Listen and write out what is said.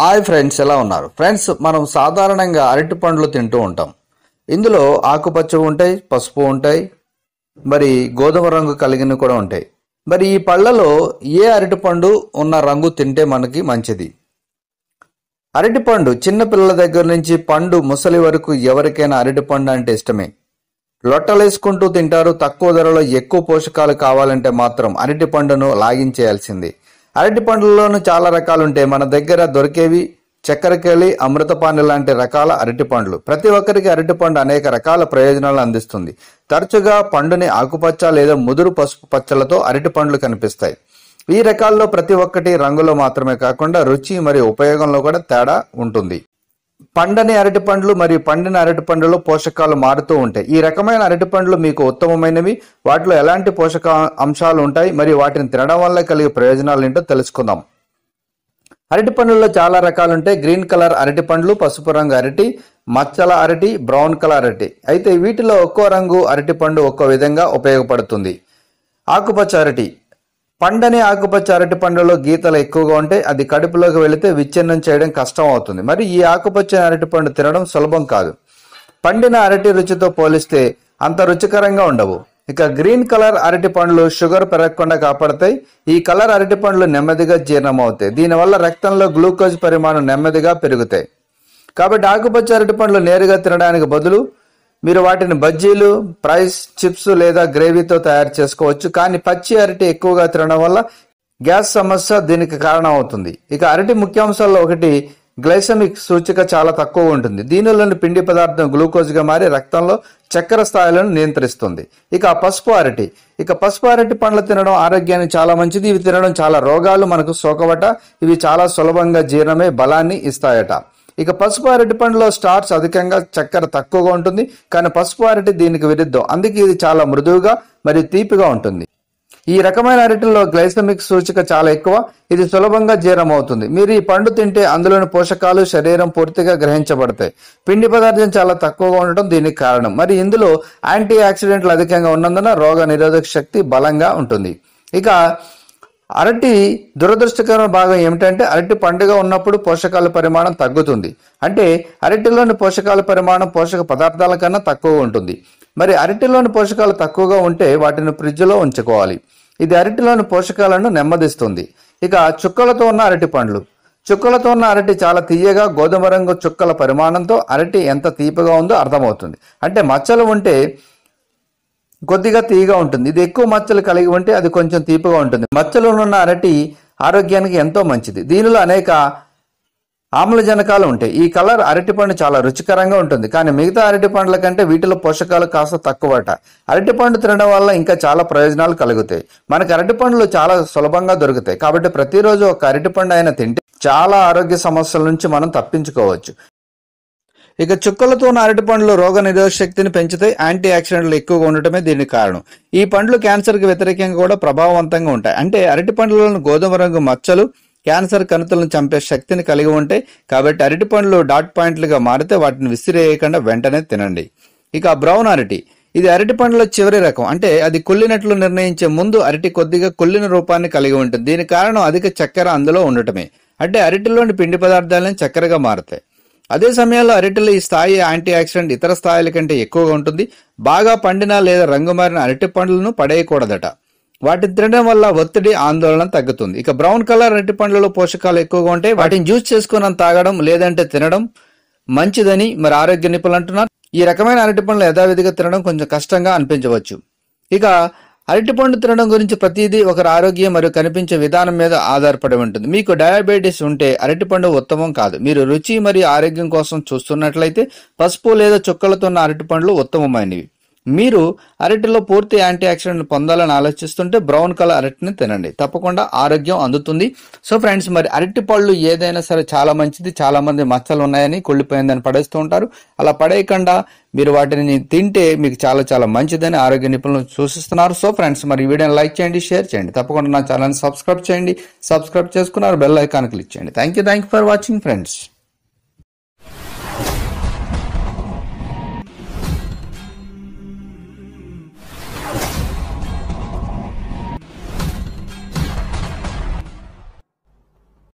hi friends ఎలా ఉన్నారు friends మనం సాధారణంగా అరటి పండ్లు తింటూ ఉంటాం ఇందులో ఆకుపచ్చ ఉంటాయి పసుపు ఉంటాయి మరి గోధుమ రంగు కలిగిన కూడా ఉంటాయి మరి ఈ పళ్ళలో ఏ అరటిపండు ఉన్న రంగు తింటే మనకి మంచిది అరటిపండు చిన్నపిల్లల దగ్గర నుంచి పండు ముసలి వరకు ఎవరికైనా అరటిపండు అంటే ఇష్టమే లొట్టలేసుకుంటూ తింటారు తక్కువ ధరలో ఎక్కువ పోషకాలు కావాలంటే మాత్రం అరటి పండును లాగించేయాల్సింది అరటి పండ్లలోనూ చాలా రకాలు ఉంటాయి మన దగ్గర దొరికేవి చక్కెరకేళి అమృతపాణి లాంటి రకాల అరటిపండ్లు ప్రతి ఒక్కరికి అరటిపండు అనేక రకాల ప్రయోజనాలు అందిస్తుంది తరచుగా పండుని ఆకుపచ్చ లేదా ముదురు పసుపు పచ్చలతో అరటిపండ్లు కనిపిస్తాయి ఈ రకాల్లో ప్రతి ఒక్కటి రంగులో మాత్రమే కాకుండా రుచి మరియు ఉపయోగంలో కూడా తేడా ఉంటుంది పండని అరటి పండ్లు మరియు పండిన అరటి పండ్లలో పోషకాలు మారుతూ ఉంటాయి ఈ రకమైన అరటి పండ్లు మీకు ఉత్తమమైనవి వాటిలో ఎలాంటి పోషక అంశాలు ఉంటాయి మరియు వాటిని తినడం వల్ల కలిగే ప్రయోజనాలు ఏంటో తెలుసుకుందాం అరటి పండ్లలో చాలా రకాలు ఉంటాయి గ్రీన్ కలర్ అరటి పండ్లు పసుపు రంగు అరటి మచ్చల అరటి బ్రౌన్ కలర్ అరటి అయితే వీటిలో ఒక్కో రంగు అరటి పండు ఒక్కో విధంగా ఉపయోగపడుతుంది ఆకుపచ్చ అరటి పండని ఆకుపచ్చ అరటి పండులో గీతలు ఎక్కువగా ఉంటే అది కడుపులోకి వెళితే విచ్ఛిన్నం చేయడం కష్టం అవుతుంది మరి ఈ ఆకుపచ్చ అరటి పండు తినడం సులభం కాదు పండిన అరటి రుచితో పోలిస్తే అంత రుచికరంగా ఉండవు ఇక గ్రీన్ కలర్ అరటి పండ్లు షుగర్ పెరగకుండా కాపాడతాయి ఈ కలర్ అరటి పండ్లు నెమ్మదిగా జీర్ణమవుతాయి దీనివల్ల రక్తంలో గ్లూకోజ్ పరిమాణం నెమ్మదిగా పెరుగుతాయి కాబట్టి ఆకుపచ్చ అరటి పండ్లు నేరుగా తినడానికి బదులు మీరు వాటిని బజ్జీలు ప్రైస్ చిప్స్ లేదా గ్రేవీతో తయారు చేసుకోవచ్చు కానీ పచ్చి అరటి ఎక్కువగా తినడం వల్ల గ్యాస్ సమస్య దీనికి కారణం అవుతుంది ఇక అరటి ముఖ్యాంశాల్లో ఒకటి గ్లైసమిక్ సూచిక చాలా తక్కువ ఉంటుంది దీనిలోని పిండి పదార్థం గ్లూకోజ్గా మారి రక్తంలో చక్కెర స్థాయిలను నియంత్రిస్తుంది ఇక పసుపు అరటి ఇక పసుపు అరటి పండ్లు తినడం ఆరోగ్యానికి చాలా మంచిది ఇవి తినడం చాలా రోగాలు మనకు సోకవట ఇవి చాలా సులభంగా జీర్ణమే బలాన్ని ఇస్తాయట ఇక పసుపు అరటి పండులో స్టార్చ్ అధికంగా చక్కెర తక్కువగా ఉంటుంది కానీ పసుపు అరటి దీనికి విరుద్ధం అందుకే ఇది చాలా మృదువుగా మరియు తీపిగా ఉంటుంది ఈ రకమైన అరటిలో గ్లైసమిక్ సూచిక చాలా ఎక్కువ ఇది సులభంగా జీర్ణమవుతుంది మీరు ఈ పండు తింటే అందులోని పోషకాలు శరీరం పూర్తిగా గ్రహించబడతాయి పిండి పదార్థం చాలా తక్కువగా ఉండటం దీనికి కారణం మరి ఇందులో యాంటీ ఆక్సిడెంట్లు అధికంగా ఉన్నందున రోగ నిరోధక శక్తి బలంగా ఉంటుంది ఇక అరటి దురదృష్టకరమైన భాగం ఏమిటంటే అరటి పండుగ ఉన్నప్పుడు పోషకాల పరిమాణం తగ్గుతుంది అంటే అరటిలోని పోషకాల పరిమాణం పోషక పదార్థాల కన్నా తక్కువ ఉంటుంది మరి అరటిలోని పోషకాలు తక్కువగా ఉంటే వాటిని ఫ్రిడ్జ్లో ఉంచుకోవాలి ఇది అరటిలోని పోషకాలను నెమ్మదిస్తుంది ఇక చుక్కలతో ఉన్న అరటి పండ్లు చుక్కలతో ఉన్న అరటి చాలా తీయగా గోధుమ రంగు చుక్కల పరిమాణంతో అరటి ఎంత తీపిగా ఉందో అర్థమవుతుంది అంటే మచ్చలు ఉంటే కొద్దిగా తీయగా ఉంటుంది ఇది ఎక్కువ మచ్చలు కలిగి ఉంటే అది కొంచెం తీపిగా ఉంటుంది మచ్చలు ఉన్న అరటి ఆరోగ్యానికి ఎంతో మంచిది దీనిలో అనేక ఆమ్లజనకాలు ఉంటాయి ఈ కలర్ అరటిపండు చాలా రుచికరంగా ఉంటుంది కానీ మిగతా అరటిపండ్ల కంటే వీటిలో పోషకాలు కాస్త తక్కువట అరటిపండు తినడం వల్ల ఇంకా చాలా ప్రయోజనాలు కలుగుతాయి మనకి అరటిపండ్లు చాలా సులభంగా దొరుకుతాయి కాబట్టి ప్రతిరోజు ఒక అరటిపండు అయినా తింటే చాలా ఆరోగ్య సమస్యల నుంచి మనం తప్పించుకోవచ్చు ఇక చుక్కలతో ఉన్న అరటి పండ్లు రోగ నిరోధక శక్తిని పెంచుతాయి యాంటీ ఆక్సిడెంట్లు ఎక్కువగా ఉండటమే దీనికి కారణం ఈ పండ్లు క్యాన్సర్కి వ్యతిరేకంగా కూడా ప్రభావవంతంగా ఉంటాయి అంటే అరటి పండ్లను గోధుమ రంగు మచ్చలు క్యాన్సర్ కణుతులను చంపే శక్తిని కలిగి ఉంటాయి కాబట్టి అరటి పండ్లు డాట్ పాయింట్లుగా మారితే వాటిని విసిరేయకుండా వెంటనే తినండి ఇక బ్రౌన్ అరటి ఇది అరటి పండ్ల చివరి రకం అంటే అది కుళ్ళినట్లు నిర్ణయించే ముందు అరటి కొద్దిగా కుళ్ళిన రూపాన్ని కలిగి ఉంటుంది దీని కారణం అధిక చక్కెర అందులో ఉండటమే అంటే అరటిలోని పిండి పదార్థాలను చక్కెరగా మారుతాయి అదే సమయంలో అరటిలో ఈ స్థాయి యాంటీ ఆక్సిడెంట్ ఇతర స్థాయిల కంటే ఎక్కువగా ఉంటుంది బాగా పండిన లేదా రంగు మారిన అరటి పండ్లను పడేయకూడదట వాటి తినడం వల్ల ఒత్తిడి ఆందోళన తగ్గుతుంది ఇక బ్రౌన్ కలర్ అరటి పండ్లలో పోషకాలు ఎక్కువగా ఉంటాయి వాటిని జ్యూస్ చేసుకుని తాగడం లేదంటే తినడం మంచిదని మరి ఆరోగ్య నిపుణులు అంటున్నారు ఈ రకమైన అరటి పండ్లు యథావిధిగా తినడం కొంచెం కష్టంగా అనిపించవచ్చు ఇక అరటిపండు తినడం గురించి ప్రతిదీ ఒకరి ఆరోగ్యం మరియు కనిపించే విధానం మీద ఆధారపడి ఉంటుంది మీకు డయాబెటీస్ ఉంటే అరటిపండు ఉత్తమం కాదు మీరు రుచి మరియు ఆరోగ్యం కోసం చూస్తున్నట్లయితే పసుపు లేదా చుక్కలతో ఉన్న అరటిపండ్లు ఉత్తమమైనవి మీరు అరటిలో పూర్తి యాంటీ ఆక్సిడెంట్ పొందాలని ఆలోచిస్తుంటే బ్రౌన్ కలర్ అరటిని తినండి తప్పకుండా ఆరోగ్యం అందుతుంది సో ఫ్రెండ్స్ మరి అరటి పళ్ళు ఏదైనా సరే చాలా మంచిది చాలా మంది మచ్చలు ఉన్నాయని కొళ్ళిపోయిందని పడేస్తూ ఉంటారు అలా పడేయకుండా మీరు వాటిని తింటే మీకు చాలా చాలా మంచిదని ఆరోగ్య నిపుణులు సూచిస్తున్నారు సో ఫ్రెండ్స్ మరి వీడియోని లైక్ చేయండి షేర్ చేయండి తప్పకుండా నా ఛానల్ని సబ్స్క్రైబ్ చేయండి సబ్స్క్రైబ్ చేసుకున్నారు బెల్ ఐకాన్ క్లిక్ చేయండి thank you thank you for watching friends